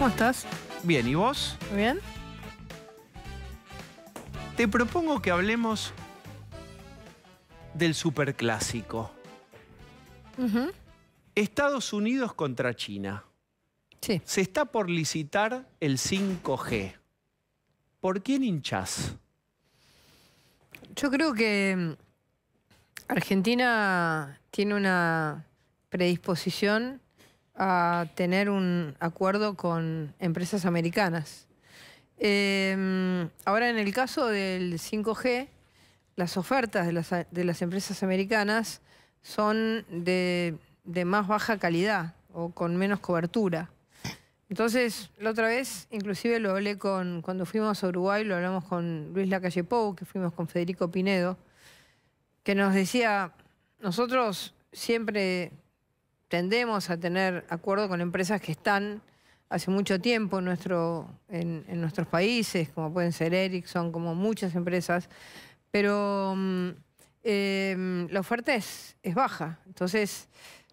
¿Cómo estás? Bien, ¿y vos? bien. Te propongo que hablemos del superclásico. Estados Unidos contra China. Sí. Se está por licitar el 5G. ¿Por quién hinchas? Yo creo que mm, Argentina tiene una predisposición a tener un acuerdo con empresas americanas. Em, ahora, en el caso del 5G, las ofertas de las, empresas americanas son de, de, más baja calidad o con menos cobertura. Entonces, la otra vez, inclusive lo hablé con, cuando fuimos a Uruguay, lo hablamos con Luis Lacalle Pou, que fuimos con Federico Pinedo, que nos decía, nosotros siempre tendemos a tener acuerdos con empresas que están hace mucho tiempo en, nuestro, en, nuestros países, como pueden ser Ericsson, como muchas empresas, pero mm, em, la oferta es, baja, entonces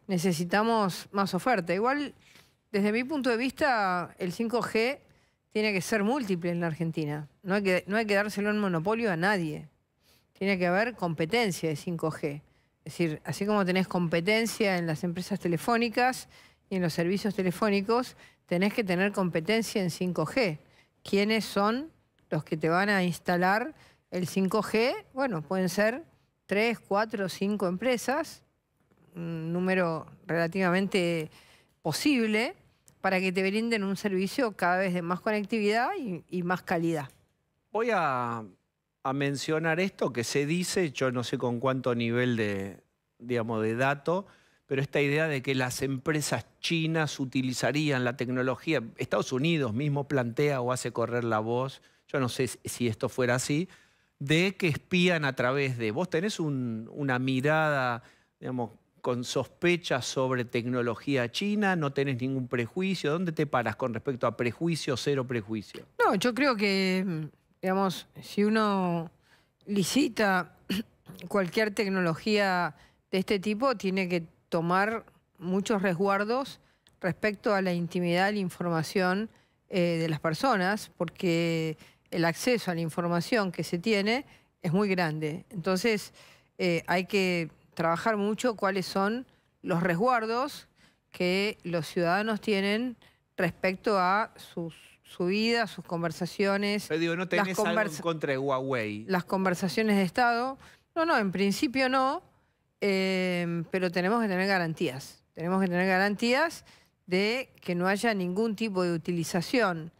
necesitamos más oferta. Igual, desde mi punto de vista, el 5G tiene que ser múltiple en la Argentina, no hay que, no hay que dárselo en monopolio a nadie, tiene que haber competencia de 5G. Es decir, así como tenés competencia en las empresas telefónicas y en los servicios telefónicos, tenés que tener competencia en 5G. ¿Quiénes son los que te van a instalar el 5G? Bueno, pueden ser 3, 4, cinco empresas, un número relativamente posible, para que te brinden un servicio cada vez de más conectividad y, y más calidad. Voy a a mencionar esto que se dice, yo no sé con cuánto nivel de, digamos, de dato, pero esta idea de que las empresas chinas utilizarían la tecnología, Estados Unidos mismo plantea o hace correr la voz, yo no sé si esto fuera así, de que espían a través de, vos tenés una mirada, digamos, con sospechas sobre tecnología china, no tenés ningún prejuicio, ¿dónde te paras con respecto a prejuicio, cero prejuicio? No, yo creo que digamos, si uno licita cualquier tecnología de este tipo, tiene que tomar muchos resguardos respecto a la intimidad, la información eh, de las personas, porque el acceso a la información que se tiene es muy grande. Entonces, eh, hay que trabajar mucho cuáles son los resguardos que los ciudadanos tienen respecto a sus su vida, sus conversaciones. contra Las conversaciones de Estado. No, no, en principio no, em, pero tenemos que tener garantías. Tenemos que tener garantías de que no haya ningún tipo de utilización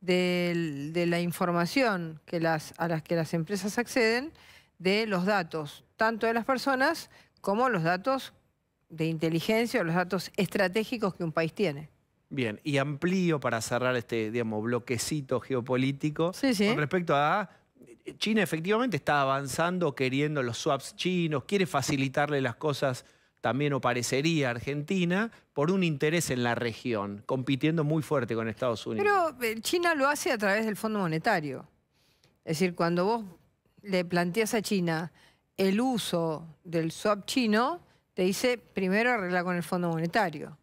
de, la información que las, a las que las empresas acceden de los datos, tanto de las personas como los datos de inteligencia o los datos estratégicos que un país tiene. Bien, y amplío para cerrar este, digamos, bloquecito geopolítico con respecto a eh, China efectivamente está avanzando queriendo los swaps chinos, quiere facilitarle las cosas también o parecería Argentina por un interés en la región, compitiendo muy fuerte con Estados Unidos. Pero eh, China lo hace a través del Fondo Monetario. Es decir, cuando vos le planteas a China el uso del swap chino, te dice primero arreglar con el Fondo Monetario.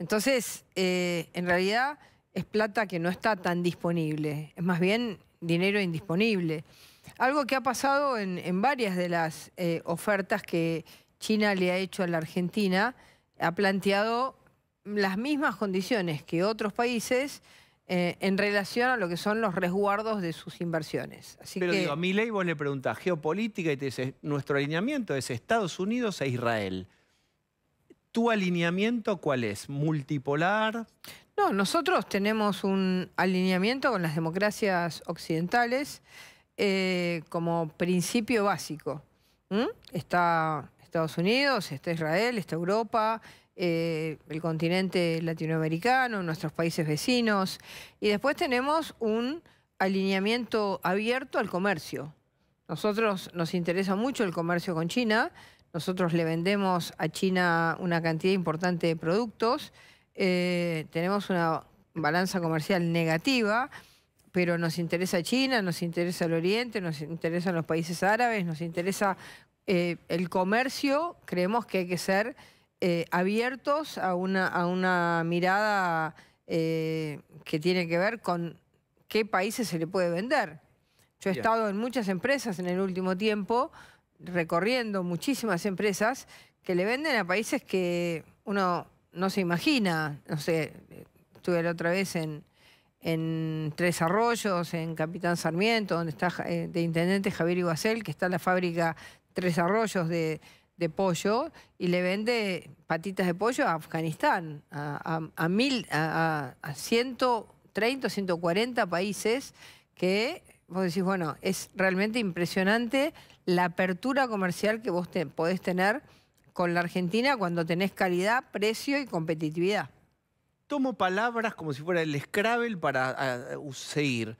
Entonces, eh, en realidad es plata que no está tan disponible, es más bien dinero indisponible. Algo que ha pasado en, varias de las eh, ofertas que China le ha hecho a la Argentina, ha planteado las mismas condiciones que otros países eh, en relación a lo que son los resguardos de sus inversiones. Así Pero digo, a mi ley vos le preguntás geopolítica y te dice, nuestro alineamiento es Estados Unidos e Israel. ¿Tu alineamiento cuál es? ¿Multipolar? No, nosotros tenemos un alineamiento con las democracias occidentales eh, como principio básico. Está Estados Unidos, está Israel, está Europa, eh, el continente latinoamericano, nuestros países vecinos. Y después tenemos un alineamiento abierto al comercio. Nosotros nos interesa mucho el comercio con China, nosotros le vendemos a China una cantidad importante de productos. Eh, tenemos una balanza comercial negativa, pero nos interesa China, nos interesa el Oriente, nos interesan los países árabes, nos interesa eh, el comercio. Creemos que hay que ser eh, abiertos a una, mirada que tiene que ver con qué países se le puede vender. Yo he estado en muchas empresas en el último tiempo recorriendo muchísimas empresas que le venden a países que uno no se imagina. No sé, estuve la otra vez en, en Tres Arroyos, en Capitán Sarmiento, donde está eh, de intendente Javier Iguacel, que está en la fábrica Tres Arroyos de, pollo y le vende patitas de pollo a Afganistán, a, mil, a 130, 140 países que vos decís, bueno, es realmente impresionante la apertura comercial que vos podés tener con la Argentina cuando tenés calidad, precio y competitividad. Tomo palabras como si fuera el Scrabble para seguir.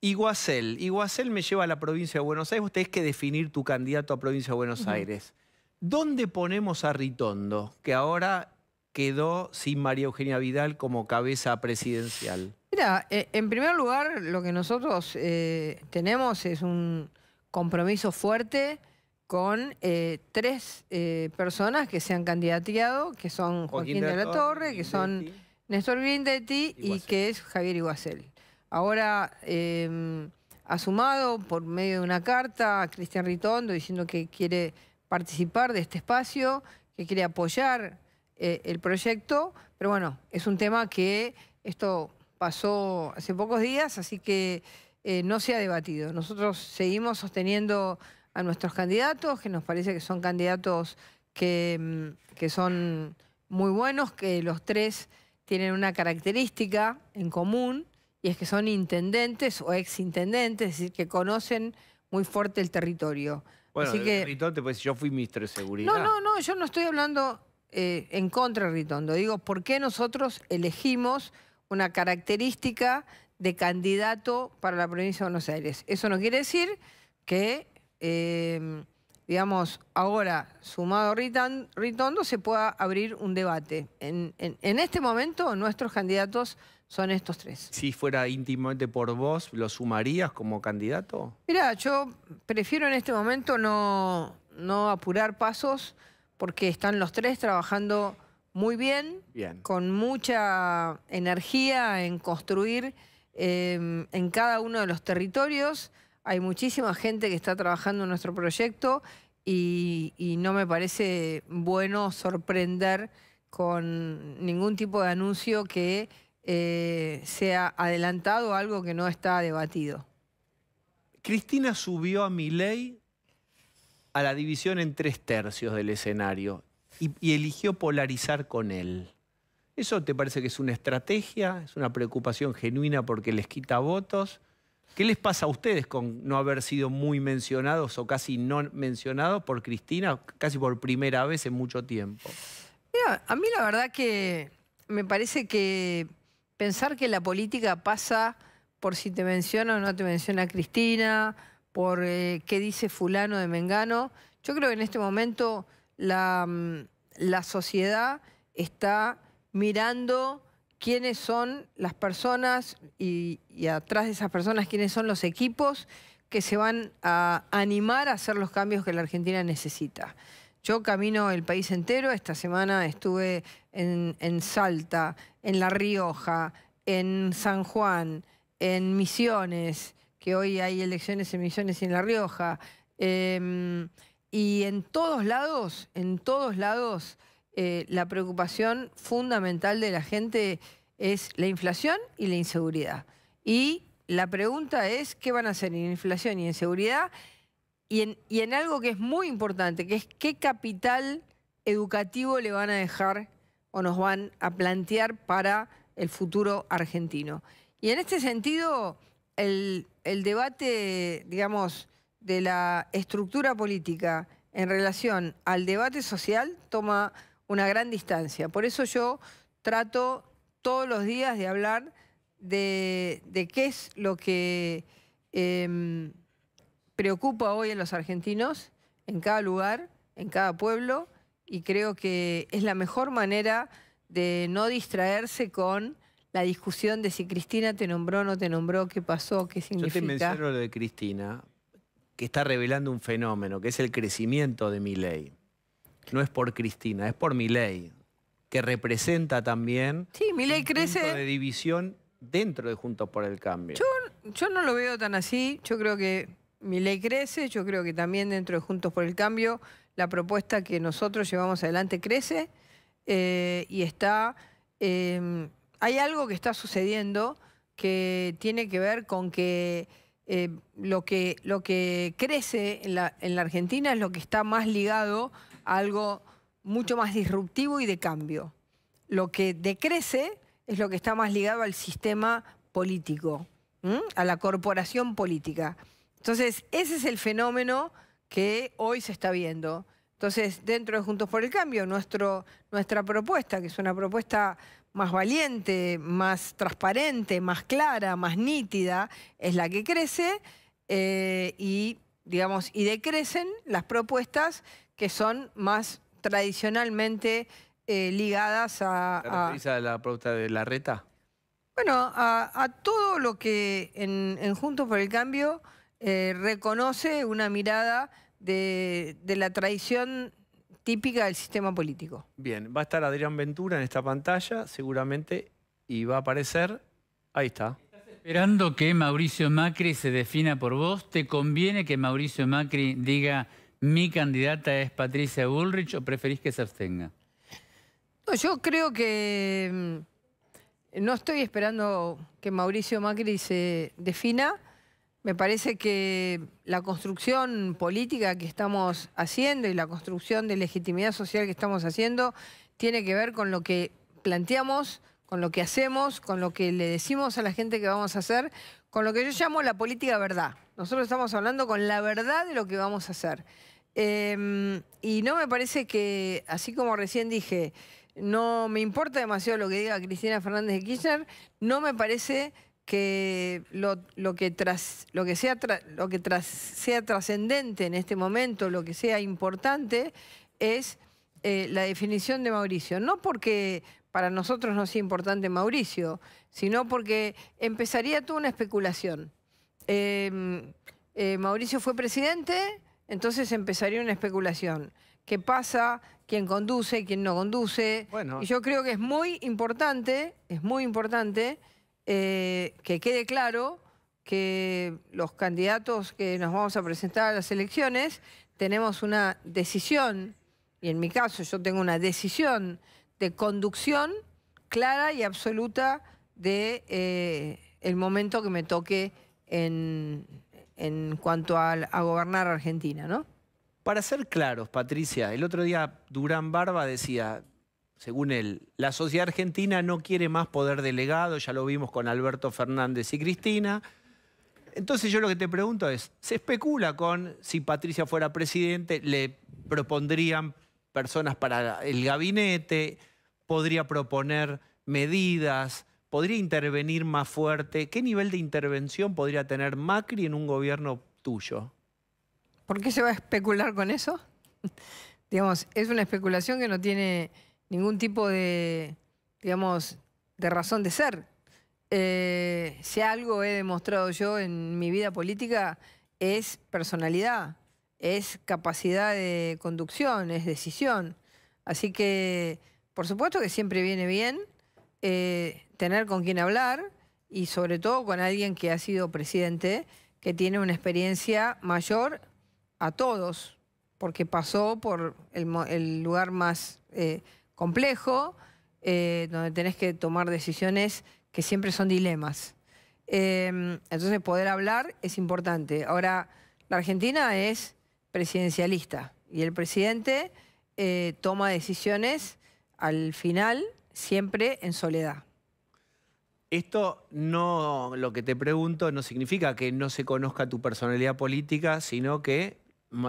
Iguacel. Iguacel me lleva a la provincia de Buenos Aires. Vos tenés que definir tu candidato a provincia de Buenos Aires. ¿Dónde ponemos a Ritondo, que ahora quedó sin María Eugenia Vidal como cabeza presidencial? Mira, eh, en primer lugar, lo que nosotros eh, tenemos es un, compromiso fuerte con eh, tres eh, personas que se han candidateado, que son Joaquín, de la Torre, que son Néstor Grindetti y, que es Javier Iguacel. Ahora em, ha sumado por medio de una carta a Cristian Ritondo diciendo que quiere participar de este espacio, que quiere apoyar eh, el proyecto, pero bueno, es un tema que esto pasó hace pocos días, así que... Eh, no se ha debatido. Nosotros seguimos sosteniendo a nuestros candidatos, que nos parece que son candidatos que, mm, que son muy buenos, que los tres tienen una característica en común, y es que son intendentes o exintendentes, es decir, que conocen muy fuerte el territorio. Bueno, pues yo fui ministro de Seguridad. No, no, no, yo no estoy hablando eh, en contra de Ritondo. Digo, ¿por qué nosotros elegimos una característica de candidato para la provincia de Buenos Aires. Eso no quiere decir que, em, digamos, ahora, sumado Ritondo, se pueda abrir un debate. En, en, este momento, nuestros candidatos son estos tres. Si fuera íntimamente por vos, ¿lo sumarías como candidato? Mira, yo prefiero en este momento no, no apurar pasos porque están los tres trabajando muy bien, con mucha energía en construir Em, en cada uno de los territorios. Hay muchísima gente que está trabajando en nuestro proyecto y, no me parece bueno sorprender con ningún tipo de anuncio que eh, sea adelantado algo que no está debatido. Cristina subió a ley a la división en tres tercios del escenario y eligió polarizar con él. ¿Eso te parece que es una estrategia? ¿Es una preocupación genuina porque les quita votos? ¿Qué les pasa a ustedes con no haber sido muy mencionados o casi no mencionados por Cristina, casi por primera vez en mucho tiempo? Mira, a mí la verdad que me parece que pensar que la política pasa por si te menciona o no te menciona Cristina, por eh, qué dice fulano de Mengano, yo creo que en este momento la mm, sociedad está mirando quiénes son las personas y, atrás de esas personas quiénes son los equipos que se van a animar a hacer los cambios que la Argentina necesita. Yo camino el país entero, esta semana estuve en, Salta, en La Rioja, en San Juan, en Misiones, que hoy hay elecciones en Misiones y en La Rioja, em, y en todos lados, en todos lados eh, la preocupación fundamental de la gente es la inflación y la inseguridad. Y la pregunta es, ¿qué van a hacer en inflación y en seguridad? Y en, algo que es muy importante, que es qué capital educativo le van a dejar o nos van a plantear para el futuro argentino. Y en este sentido, el debate, digamos, de la estructura política en relación al debate social toma una gran distancia. Por eso yo trato todos los días de hablar de, qué es lo que em, preocupa hoy en los argentinos, en cada lugar, en cada pueblo, y creo que es la mejor manera de no distraerse con la discusión de si Cristina te nombró, o no te nombró, qué pasó, qué significa. Yo te menciono lo de Cristina, que está revelando un fenómeno, que es el crecimiento de mi ley no es por Cristina, es por mi ley, que representa también sí, Milei un Punto de división dentro de Juntos por el Cambio. Yo, no lo veo tan así, yo creo que mi ley crece, yo creo que también dentro de Juntos por el Cambio la propuesta que nosotros llevamos adelante crece eh, y está... Em, hay algo que está sucediendo que tiene que ver con que eh, lo que lo que crece la, en la Argentina es lo que está más ligado algo mucho más disruptivo y de cambio. Lo que decrece es lo que está más ligado al sistema político, a la corporación política. Entonces, ese es el fenómeno que hoy se está viendo. Entonces, dentro de Juntos por el Cambio, nuestro, nuestra propuesta, que es una propuesta más valiente, más transparente, más clara, más nítida, es la que crece eh, y, digamos, y decrecen las propuestas que son más tradicionalmente eh, ligadas a... a, la producta de la reta? Bueno, a, todo lo que en, Juntos por el Cambio eh, reconoce una mirada de, de la tradición típica del sistema político. Bien, va a estar Adrián Ventura en esta pantalla, seguramente, y va a aparecer... Ahí está. esperando que Mauricio Macri se defina por vos? ¿Te conviene que Mauricio Macri diga mi candidata es Patricia Bullrich o preferís que se abstenga? yo creo que mm, no estoy esperando que Mauricio Macri se defina. Me parece que la construcción política que estamos haciendo y la construcción de legitimidad social que estamos haciendo tiene que ver con lo que planteamos, con lo que hacemos, con lo que le decimos a la gente que vamos a hacer, con lo que yo llamo la política verdad. Nosotros estamos hablando con la verdad de lo que vamos a hacer. Em, y no me parece que, así como recién dije, no me importa demasiado lo que diga Cristina Fernández de Kirchner, no me parece que lo, que tras, lo que sea lo que sea trascendente en este momento, lo que sea importante es eh, la definición de Mauricio, no porque para nosotros no sea importante Mauricio, sino porque empezaría toda una especulación. Em, eh, Mauricio fue presidente, entonces empezaría una especulación. ¿Qué pasa? ¿Quién conduce? ¿Quién no conduce? Y yo creo que es muy importante, es muy importante eh, que quede claro que los candidatos que nos vamos a presentar a las elecciones tenemos una decisión, y en mi caso yo tengo una decisión de conducción clara y absoluta de eh, el momento que me toque en, en cuanto a, a gobernar Argentina, ¿no? Para ser claros, Patricia, el otro día Durán Barba decía, según él, la sociedad argentina no quiere más poder delegado, ya lo vimos con Alberto Fernández y Cristina. Entonces yo lo que te pregunto es, se especula con si Patricia fuera presidente, le propondrían personas para el gabinete, podría proponer medidas, ¿Podría intervenir más fuerte? ¿Qué nivel de intervención podría tener Macri en un gobierno tuyo? ¿Por qué se va a especular con eso? digamos, es una especulación que no tiene ningún tipo de, digamos, de razón de ser. Eh, si algo he demostrado yo en mi vida política es personalidad, es capacidad de conducción, es decisión. Así que, por supuesto que siempre viene bien eh, tener con quién hablar y sobre todo con alguien que ha sido presidente, que tiene una experiencia mayor a todos, porque pasó por el, lugar más eh, complejo, eh, donde tenés que tomar decisiones que siempre son dilemas. entonces, poder hablar es importante. Ahora, la Argentina es presidencialista y el presidente toma decisiones al final siempre en soledad. Esto no, lo que te pregunto, no significa que no se conozca tu personalidad política, sino que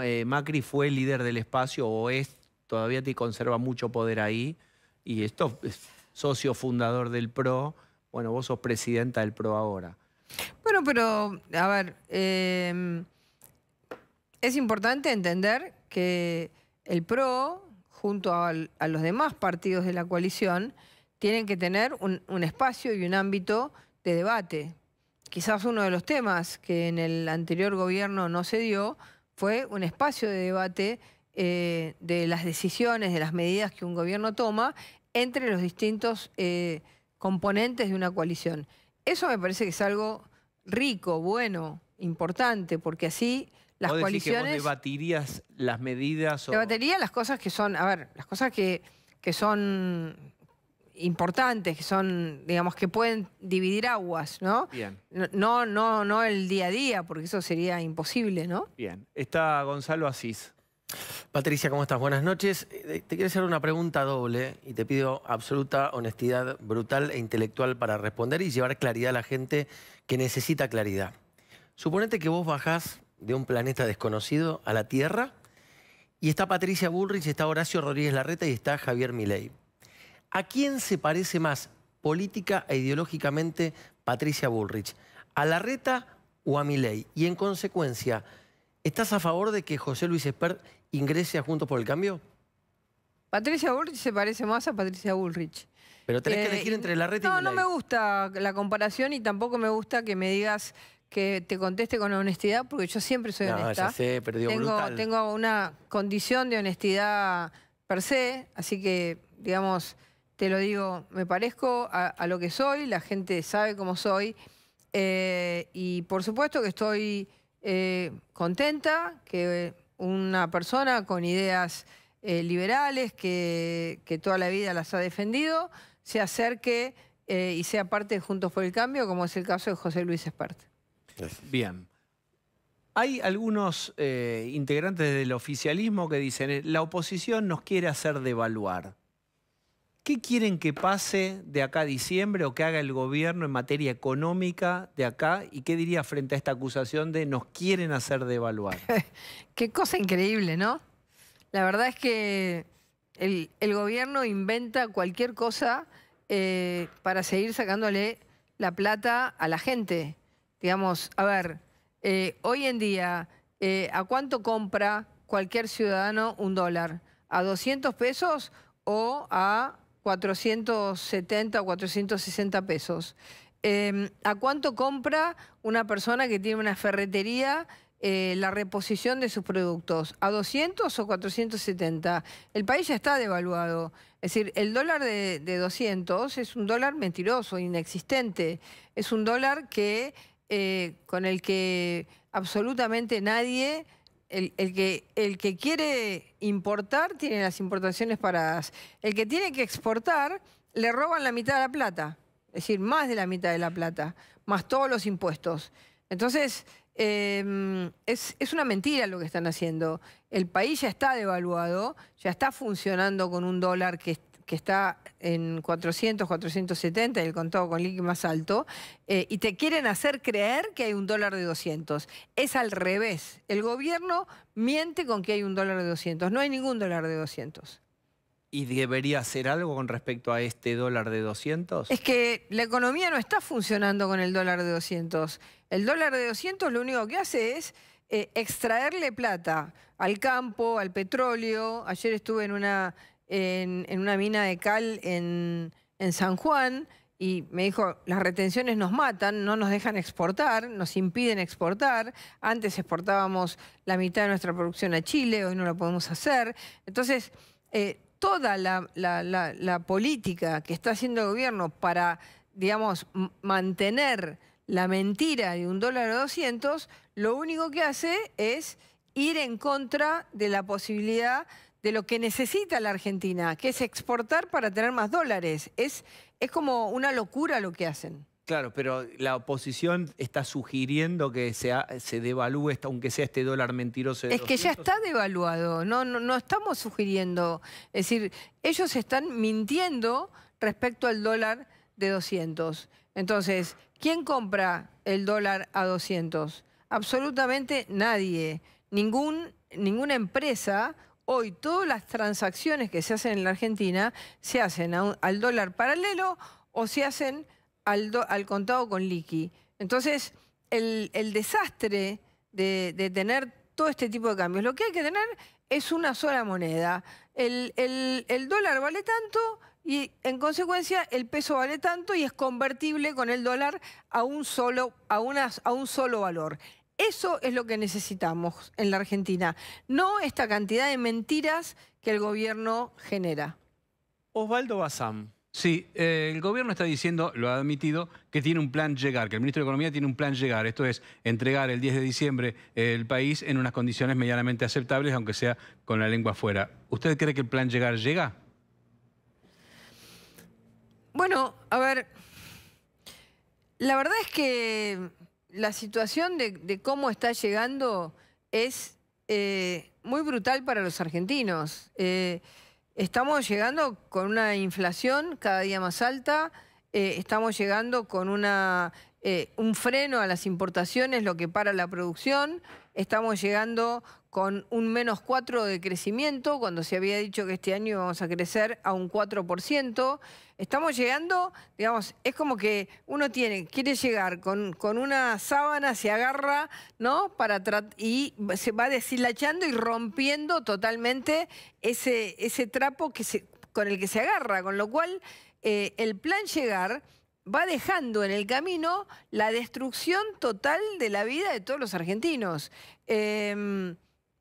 eh, Macri fue líder del espacio o es, todavía te conserva mucho poder ahí. Y esto es socio fundador del PRO. Bueno, vos sos presidenta del PRO ahora. Bueno, pero, a ver, em, es importante entender que el PRO junto a, los demás partidos de la coalición, tienen que tener un, espacio y un ámbito de debate. Quizás uno de los temas que en el anterior gobierno no se dio fue un espacio de debate eh, de las decisiones, de las medidas que un gobierno toma entre los distintos eh, componentes de una coalición. Eso me parece que es algo rico, bueno, importante, porque así las que debatirías las medidas? O... Debatiría las cosas que son, a ver, las cosas que, que son importantes, que son, digamos, que pueden dividir aguas, ¿no? Bien. No, no, no el día a día, porque eso sería imposible, ¿no? Bien. Está Gonzalo Asís. Patricia, ¿cómo estás? Buenas noches. Eh, eh, te quiero hacer una pregunta doble y te pido absoluta honestidad brutal e intelectual para responder y llevar claridad a la gente que necesita claridad. Suponete que vos bajás de un planeta desconocido a la Tierra. Y está Patricia Bullrich, está Horacio Rodríguez Larreta y está Javier Milei. ¿A quién se parece más política e ideológicamente Patricia Bullrich? ¿A Larreta o a Milei? Y en consecuencia, ¿estás a favor de que José Luis Espert ingrese a Juntos por el Cambio? Patricia Bullrich se parece más a Patricia Bullrich. Pero tenés que eh, elegir entre Larreta y Milei. No, no me gusta la comparación y tampoco me gusta que me digas que te conteste con honestidad, porque yo siempre soy no, honesta. Ya sé, pero digo, tengo, tengo una condición de honestidad per se, así que, digamos, te lo digo, me parezco a, lo que soy, la gente sabe cómo soy, eh, y por supuesto que estoy eh, contenta que una persona con ideas eh, liberales, que, toda la vida las ha defendido, se acerque y sea parte de Juntos por el Cambio, como es el caso de José Luis Esparte. Bien. Hay algunos eh, integrantes del oficialismo que dicen, eh, la oposición nos quiere hacer devaluar. ¿Qué quieren que pase de acá a diciembre o que haga el gobierno en materia económica de acá? ¿Y qué diría frente a esta acusación de nos quieren hacer devaluar? qué cosa increíble, ¿no? La verdad es que el, gobierno inventa cualquier cosa eh, para seguir sacándole la plata a la gente. Digamos, a ver, eh, hoy en día, eh, ¿a cuánto compra cualquier ciudadano un dólar? ¿A 200 pesos o a 470 o 460 pesos? Em, ¿A cuánto compra una persona que tiene una ferretería eh, la reposición de sus productos? ¿A 200 o 470? El país ya está devaluado. Es decir, el dólar de, de 200 es un dólar mentiroso, inexistente. Es un dólar que eh, con el que absolutamente nadie, el, que, el que quiere importar tiene las importaciones paradas. El que tiene que exportar le roban la mitad de la plata, es decir, más de la mitad de la plata, más todos los impuestos. Entonces, em, es, es, una mentira lo que están haciendo. El país ya está devaluado, ya está funcionando con un dólar que, que está en 400, 470, el contado con líquido más alto, eh, y te quieren hacer creer que hay un dólar de 200. Es al revés. El gobierno miente con que hay un dólar de 200. No hay ningún dólar de 200. ¿Y debería hacer algo con respecto a este dólar de 200? Es que la economía no está funcionando con el dólar de 200. El dólar de 200 lo único que hace es... Eh, extraerle plata al campo, al petróleo. Ayer estuve en una en, una mina de cal en, San Juan y me dijo, las retenciones nos matan, no nos dejan exportar, nos impiden exportar. Antes exportábamos la mitad de nuestra producción a Chile, hoy no lo podemos hacer. Entonces, eh, toda la, política que está haciendo el gobierno para, digamos, mantener la mentira de un dólar o 200, lo único que hace es ir en contra de la posibilidad de lo que necesita la Argentina, que es exportar para tener más dólares. Es, es como una locura lo que hacen. Claro, pero la oposición está sugiriendo que se, se devalúe, aunque sea este dólar mentiroso. De es que ya está devaluado, no, no, estamos sugiriendo. Es decir, ellos están mintiendo respecto al dólar de 200. Entonces, ¿quién compra el dólar a 200? Absolutamente nadie. Ningún, ninguna empresa hoy todas las transacciones que se hacen en la Argentina se hacen al dólar paralelo o se hacen al, contado con liqui. Entonces, el, desastre de, tener todo este tipo de cambios, lo que hay que tener es una sola moneda. El, dólar vale tanto y, en consecuencia, el peso vale tanto y es convertible con el dólar a un solo, a un solo valor. Eso es lo que necesitamos en la Argentina, no esta cantidad de mentiras que el gobierno genera. Osvaldo Bazán. Sí, eh, el gobierno está diciendo, lo ha admitido, que tiene un plan llegar, que el ministro de Economía tiene un plan llegar, esto es entregar el 10 de diciembre eh, el país en unas condiciones medianamente aceptables, aunque sea con la lengua afuera. ¿Usted cree que el plan llegar llega? Bueno, a ver, la verdad es que la situación de, cómo está llegando es eh, muy brutal para los argentinos. Eh, estamos llegando con una inflación cada día más alta, eh, estamos llegando con una, un freno a las importaciones, lo que para la producción estamos llegando con un menos 4 de crecimiento, cuando se había dicho que este año íbamos a crecer a un 4%. Estamos llegando, digamos, es como que uno tiene, quiere llegar con, con una sábana, se agarra, ¿no? Para y se va deshilachando y rompiendo totalmente ese, ese trapo que con el que se agarra, con lo cual eh, el plan llegar va dejando en el camino la destrucción total de la vida de todos los argentinos. Em,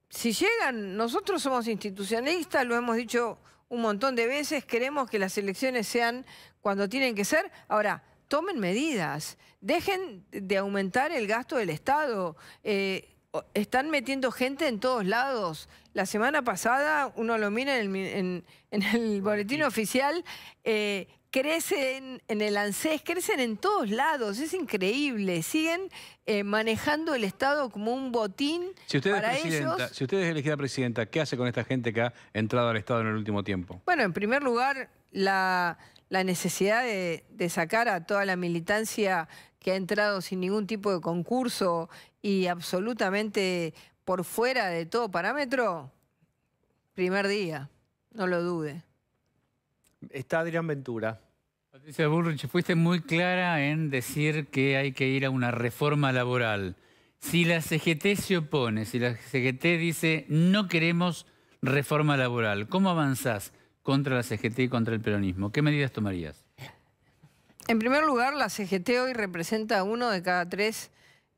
si llegan, nosotros somos institucionalistas, lo hemos dicho un montón de veces, queremos que las elecciones sean cuando tienen que ser. Ahora, tomen medidas, dejen de aumentar el gasto del Estado. Eh, están metiendo gente en todos lados. La semana pasada, uno lo mira en el, boletín oficial, eh, crecen en el ANSES, crecen en todos lados, es increíble. Siguen eh, manejando el Estado como un botín para ellos. Si usted es elegida presidenta, ¿qué hace con esta gente que ha entrado al Estado en el último tiempo? Bueno, en primer lugar, la la necesidad de, sacar a toda la militancia que ha entrado sin ningún tipo de concurso y absolutamente por fuera de todo parámetro, primer día, no lo dude. Está Adrián Ventura. Patricia Burrich, fuiste muy clara en decir que hay que ir a una reforma laboral. Si la CGT se opone, si la CGT dice no queremos reforma laboral, ¿cómo avanzás? contra la CGT y contra el peronismo. ¿Qué medidas tomarías? En primer lugar, la CGT hoy representa a uno de cada tres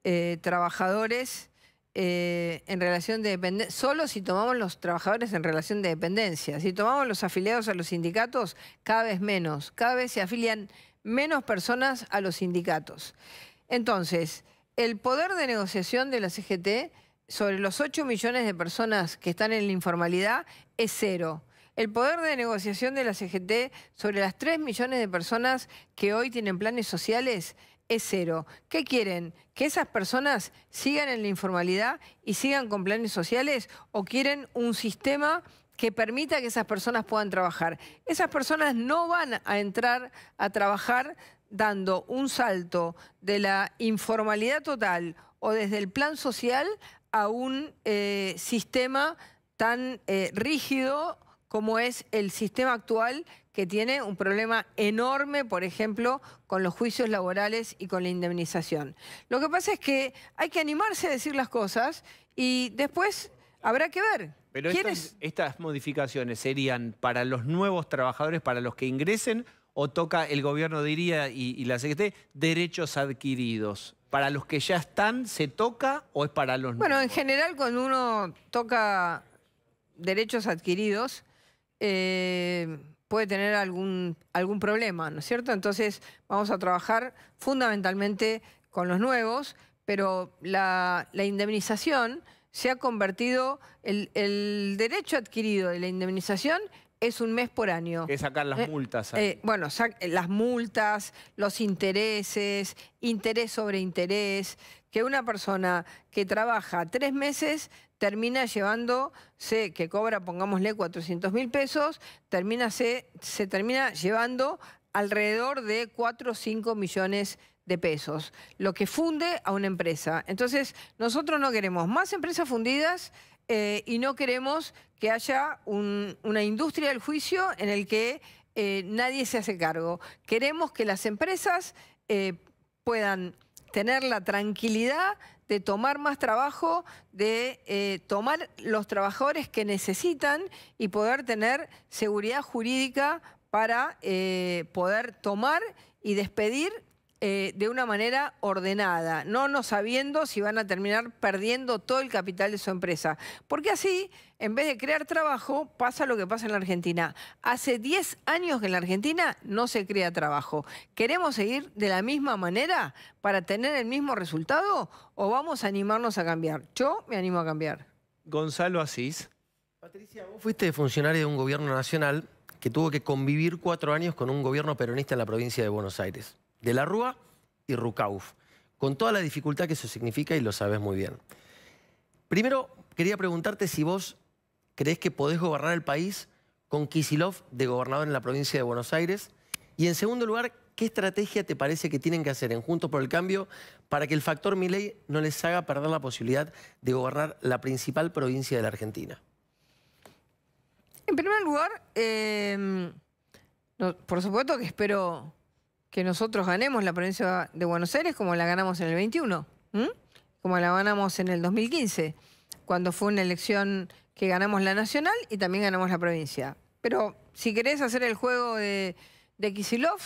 eh, trabajadores eh, en relación de dependencia, solo si tomamos los trabajadores en relación de dependencia, si tomamos los afiliados a los sindicatos, cada vez menos, cada vez se afilian menos personas a los sindicatos. Entonces, el poder de negociación de la CGT sobre los 8 millones de personas que están en la informalidad es cero el poder de negociación de la CGT sobre las 3 millones de personas que hoy tienen planes sociales es cero. ¿Qué quieren? ¿Que esas personas sigan en la informalidad y sigan con planes sociales o quieren un sistema que permita que esas personas puedan trabajar? Esas personas no van a entrar a trabajar dando un salto de la informalidad total o desde el plan social a un eh, sistema tan eh, rígido como es el sistema actual que tiene un problema enorme, por ejemplo, con los juicios laborales y con la indemnización. Lo que pasa es que hay que animarse a decir las cosas y después habrá que ver. Pero estas, modificaciones serían para los nuevos trabajadores, para los que ingresen, o toca el gobierno, diría, y, la CGT, derechos adquiridos. ¿Para los que ya están se toca o es para los bueno, nuevos? Bueno, en general cuando uno toca derechos adquiridos, eh, puede tener algún, algún problema, ¿no es cierto? Entonces vamos a trabajar fundamentalmente con los nuevos, pero la, indemnización se ha convertido, el, el derecho adquirido de la indemnización es un mes por año. que sacar las eh, multas. Eh, bueno, eh, las multas, los intereses, interés sobre interés, que una persona que trabaja tres meses termina llevándose, que cobra, pongámosle, 400 mil pesos, termina se, se termina llevando alrededor de 4 o 5 millones de pesos, lo que funde a una empresa. Entonces, nosotros no queremos más empresas fundidas, eh, y no queremos que haya una industria del juicio en el que eh, nadie se hace cargo. Queremos que las empresas eh, puedan tener la tranquilidad de tomar más trabajo, de tomar los trabajadores que necesitan y poder tener seguridad jurídica para poder tomar y despedir eh, de una manera ordenada, no, no sabiendo si van a terminar perdiendo todo el capital de su empresa. Porque así, en vez de crear trabajo, pasa lo que pasa en la Argentina. Hace 10 años que en la Argentina no se crea trabajo. ¿Queremos seguir de la misma manera para tener el mismo resultado o vamos a animarnos a cambiar? Yo me animo a cambiar. Gonzalo Asís. Patricia, vos fuiste funcionario de un gobierno nacional que tuvo que convivir cuatro años con un gobierno peronista en la provincia de Buenos Aires de la Rúa y Rucauf, con toda la dificultad que eso significa y lo sabes muy bien. Primero, quería preguntarte si vos crees que podés gobernar el país con Kisilov de gobernador en la provincia de Buenos Aires. Y en segundo lugar, ¿qué estrategia te parece que tienen que hacer en Juntos por el Cambio para que el factor Milei no les haga perder la posibilidad de gobernar la principal provincia de la Argentina? En primer lugar, eh, por supuesto que espero que nosotros ganemos la provincia de Buenos Aires como la ganamos en el 21, como la ganamos en el 2015, cuando fue una elección que ganamos la nacional y también ganamos la provincia. Pero si querés hacer el juego de, de Kisilov,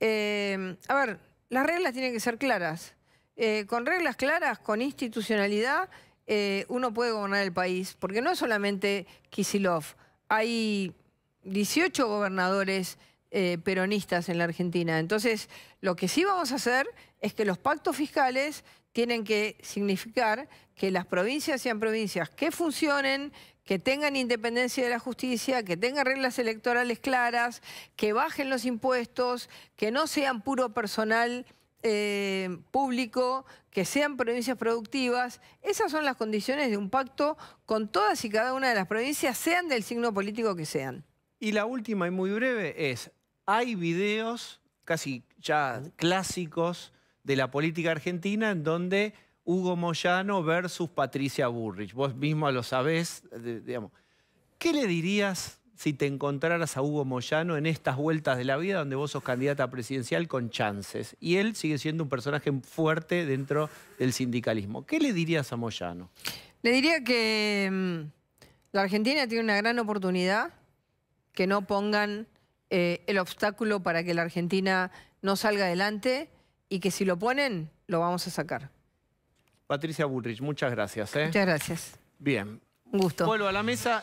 eh, a ver, las reglas tienen que ser claras. Eh, con reglas claras, con institucionalidad, eh, uno puede gobernar el país, porque no es solamente Kisilov, hay 18 gobernadores eh, peronistas en la Argentina. Entonces, lo que sí vamos a hacer es que los pactos fiscales tienen que significar que las provincias sean provincias que funcionen, que tengan independencia de la justicia, que tengan reglas electorales claras, que bajen los impuestos, que no sean puro personal eh, público, que sean provincias productivas. Esas son las condiciones de un pacto con todas y cada una de las provincias, sean del signo político que sean. Y la última y muy breve es, hay videos casi ya clásicos de la política argentina en donde Hugo Moyano versus Patricia Burrich. Vos mismo lo sabés, ¿Qué le dirías si te encontraras a Hugo Moyano en estas vueltas de la vida donde vos sos candidata presidencial con chances? Y él sigue siendo un personaje fuerte dentro del sindicalismo. ¿Qué le dirías a Moyano? Le diría que mm, la Argentina tiene una gran oportunidad, que no pongan eh, el obstáculo para que la Argentina no salga adelante y que si lo ponen, lo vamos a sacar. Patricia Bullrich, muchas gracias. ¿eh? Muchas gracias. Bien. Un gusto. Vuelvo a la mesa.